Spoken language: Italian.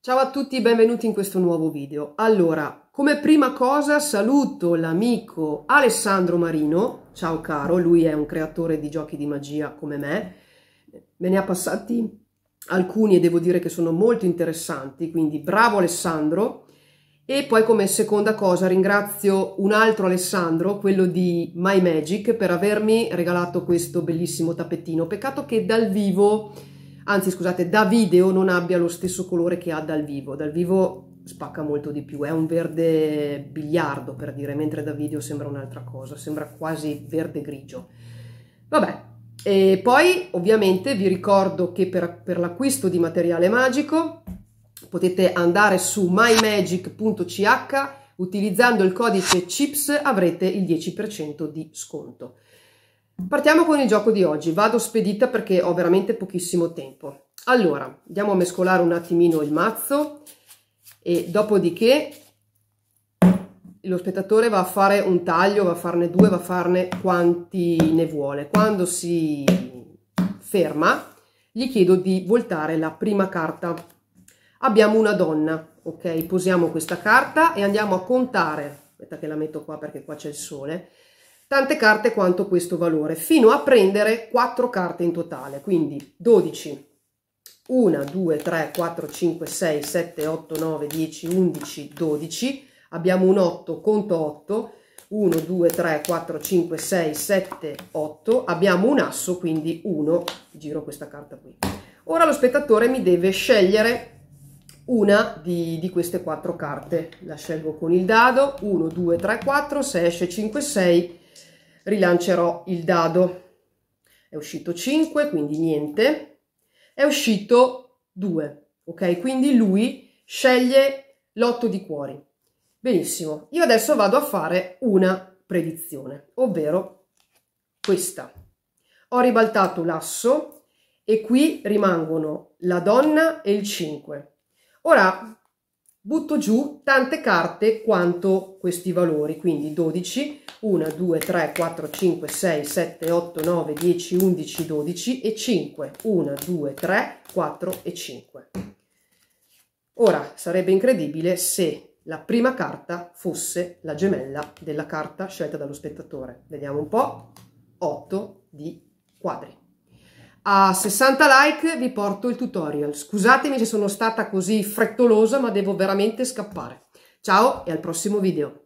Ciao a tutti, benvenuti in questo nuovo video. Allora, come prima cosa saluto l'amico Alessandro Marino. Ciao caro, lui è un creatore di giochi di magia come me. Me ne ha passati alcuni e devo dire che sono molto interessanti, quindi bravo Alessandro. E poi come seconda cosa ringrazio un altro Alessandro, quello di My Magic, per avermi regalato questo bellissimo tappettino. Peccato che dal vivo, anzi scusate, da video non abbia lo stesso colore che ha dal vivo. Dal vivo spacca molto di più, è un verde biliardo per dire, mentre da video sembra un'altra cosa, sembra quasi verde grigio. Vabbè, e poi ovviamente vi ricordo che per, per l'acquisto di materiale magico potete andare su mymagic.ch utilizzando il codice CHIPS avrete il 10% di sconto. Partiamo con il gioco di oggi, vado spedita perché ho veramente pochissimo tempo. Allora, andiamo a mescolare un attimino il mazzo e dopodiché lo spettatore va a fare un taglio, va a farne due, va a farne quanti ne vuole. Quando si ferma, gli chiedo di voltare la prima carta. Abbiamo una donna, ok? Posiamo questa carta e andiamo a contare, aspetta che la metto qua perché qua c'è il sole, tante carte quanto questo valore, fino a prendere quattro carte in totale, quindi 12, 1, 2, 3, 4, 5, 6, 7, 8, 9, 10, 11, 12, abbiamo un 8 conto 8 1 2 3 4 5 6 7 8 abbiamo un asso quindi 1 giro questa carta qui ora lo spettatore mi deve scegliere una di, di queste quattro carte la scelgo con il dado 1 2 3 4 se esce 5 6 rilancerò il dado è uscito 5 quindi niente è uscito 2 ok quindi lui sceglie l'otto di cuori Benissimo, io adesso vado a fare una predizione, ovvero questa. Ho ribaltato l'asso e qui rimangono la donna e il 5. Ora butto giù tante carte quanto questi valori, quindi 12, 1, 2, 3, 4, 5, 6, 7, 8, 9, 10, 11, 12 e 5, 1, 2, 3, 4 e 5. Ora sarebbe incredibile se la prima carta fosse la gemella della carta scelta dallo spettatore. Vediamo un po'. 8 di quadri. A 60 like vi porto il tutorial. Scusatemi se sono stata così frettolosa, ma devo veramente scappare. Ciao e al prossimo video.